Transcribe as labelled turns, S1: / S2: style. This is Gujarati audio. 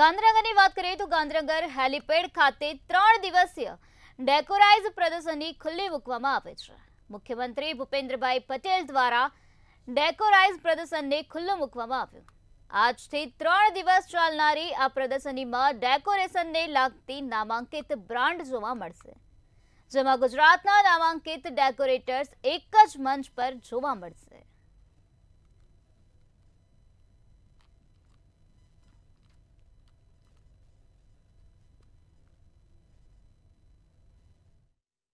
S1: ગાંધીનગરની વાત કરીએ તો ગાંધીનગર હેલીપેડ ખાતે ત્રણ દિવસીય ડેકોરાઇઝ પ્રદર્શનની ખુલ્લી મૂકવામાં આવે છે મુખ્યમંત્રી ભૂપેન્દ્રભાઈ પટેલ દ્વારા ડેકોરાઇઝ પ્રદર્શનને ખુલ્લું મૂકવામાં આવ્યું આજથી ત્રણ દિવસ ચાલનારી આ પ્રદર્શનીમાં ડેકોરેશનને લાગતી નામાંકિત બ્રાન્ડ જોવા મળશે જેમાં ગુજરાતના નામાંકિત ડેકોરેટર્સ એક જ મંચ પર જોવા મળશે